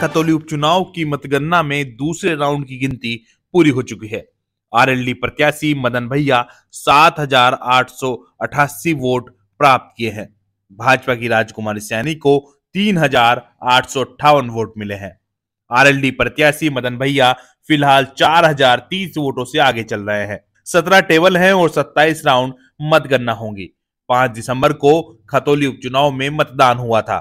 खतौली उपचुनाव की मतगणना में दूसरे राउंड की गिनती पूरी हो चुकी है आरएलडी प्रत्याशी मदन भैया 7,888 वोट प्राप्त किए हैं भाजपा की राजकुमारी सैनी को तीन वोट मिले हैं आरएलडी प्रत्याशी मदन भैया फिलहाल 4,030 वोटों से आगे चल रहे हैं सत्रह टेबल हैं और 27 राउंड मतगणना होंगी 5 दिसंबर को खतौली उपचुनाव में मतदान हुआ था